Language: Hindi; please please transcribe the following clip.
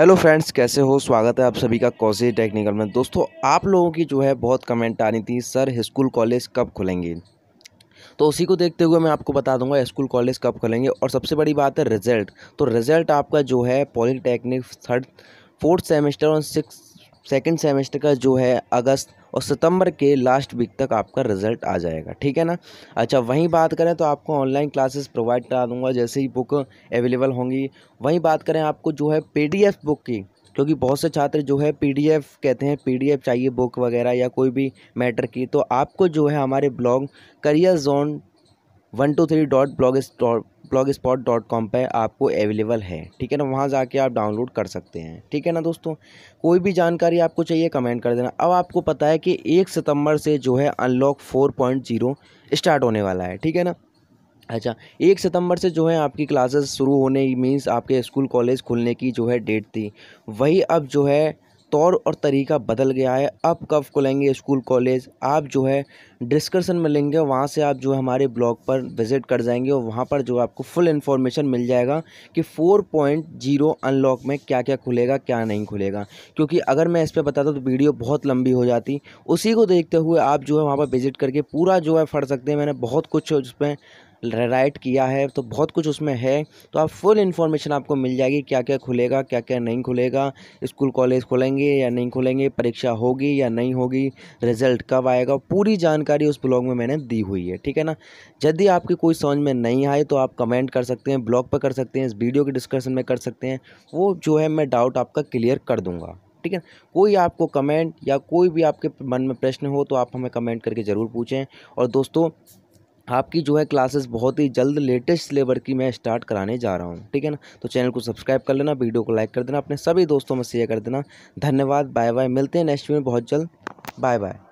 हेलो फ्रेंड्स कैसे हो स्वागत है आप सभी का कौशी टेक्निकल में दोस्तों आप लोगों की जो है बहुत कमेंट आ रही थी सर स्कूल कॉलेज कब खुलेंगे तो उसी को देखते हुए मैं आपको बता दूंगा स्कूल कॉलेज कब खुलेंगे और सबसे बड़ी बात है रिजल्ट तो रिजल्ट आपका जो है पॉलीटेक्निक थर्ड फोर्थ सेमेस्टर और सिक्स सेकेंड सेमेस्टर का जो है अगस्त और सितंबर के लास्ट वीक तक आपका रिजल्ट आ जाएगा ठीक है ना अच्छा वहीं बात करें तो आपको ऑनलाइन क्लासेस प्रोवाइड करा दूंगा जैसे ही बुक अवेलेबल होंगी वहीं बात करें आपको जो है पीडीएफ बुक की क्योंकि बहुत से छात्र जो है पीडीएफ कहते हैं पीडीएफ चाहिए बुक वगैरह या कोई भी मैटर की तो आपको जो है हमारे blog career zone one two three dot blog blog spot dot com पर आपको अवेलेबल है ठीक है ना वहाँ जाके आप डाउनलोड कर सकते हैं ठीक है ना दोस्तों कोई भी जानकारी आपको चाहिए कमेंट कर देना अब आपको पता है कि एक सितंबर से जो है unlock four point zero start होने वाला है ठीक है ना अच्छा एक सितंबर से जो है आपकी क्लासेस शुरू होने मीन्स आपके स्कूल कॉलेज खुलने की जो है डेट थी वही अब जो है तौर और तरीका बदल गया है अब कब खुलेंगे स्कूल कॉलेज आप जो है डिस्कशन में लेंगे वहाँ से आप जो है हमारे ब्लॉग पर विज़िट कर जाएंगे और वहाँ पर जो आपको फुल इन्फॉर्मेशन मिल जाएगा कि फ़ोर पॉइंट जीरो अनलॉक में क्या क्या खुलेगा क्या नहीं खुलेगा क्योंकि अगर मैं इस पर बताता तो वीडियो बहुत लंबी हो जाती उसी को देखते हुए आप जो है वहाँ पर विज़िट करके पूरा जो है फट सकते हैं मैंने बहुत कुछ उसमें राइट किया है तो बहुत कुछ उसमें है तो आप फुल इन्फॉर्मेशन आपको मिल जाएगी क्या क्या खुलेगा क्या क्या नहीं खुलेगा स्कूल कॉलेज खुलेंगे या नहीं खुलेंगे परीक्षा होगी या नहीं होगी रिजल्ट कब आएगा पूरी जानकारी उस ब्लॉग में मैंने दी हुई है ठीक है ना यदि आपकी कोई समझ में नहीं आए तो आप कमेंट कर सकते हैं ब्लॉग पर कर सकते हैं इस वीडियो के डिस्क्रिप्शन में कर सकते हैं वो जो है मैं डाउट आपका क्लियर कर दूँगा ठीक है कोई आपको कमेंट या कोई भी आपके मन में प्रश्न हो तो आप हमें कमेंट करके ज़रूर पूछें और दोस्तों आपकी जो है क्लासेस बहुत ही जल्द लेटेस्ट सिलेबर की मैं स्टार्ट कराने जा रहा हूँ ठीक है ना तो चैनल को सब्सक्राइब कर लेना वीडियो को लाइक कर देना अपने सभी दोस्तों में शेयर कर देना धन्यवाद बाय बाय मिलते हैं नेक्स्ट वीडियो में बहुत जल्द बाय बाय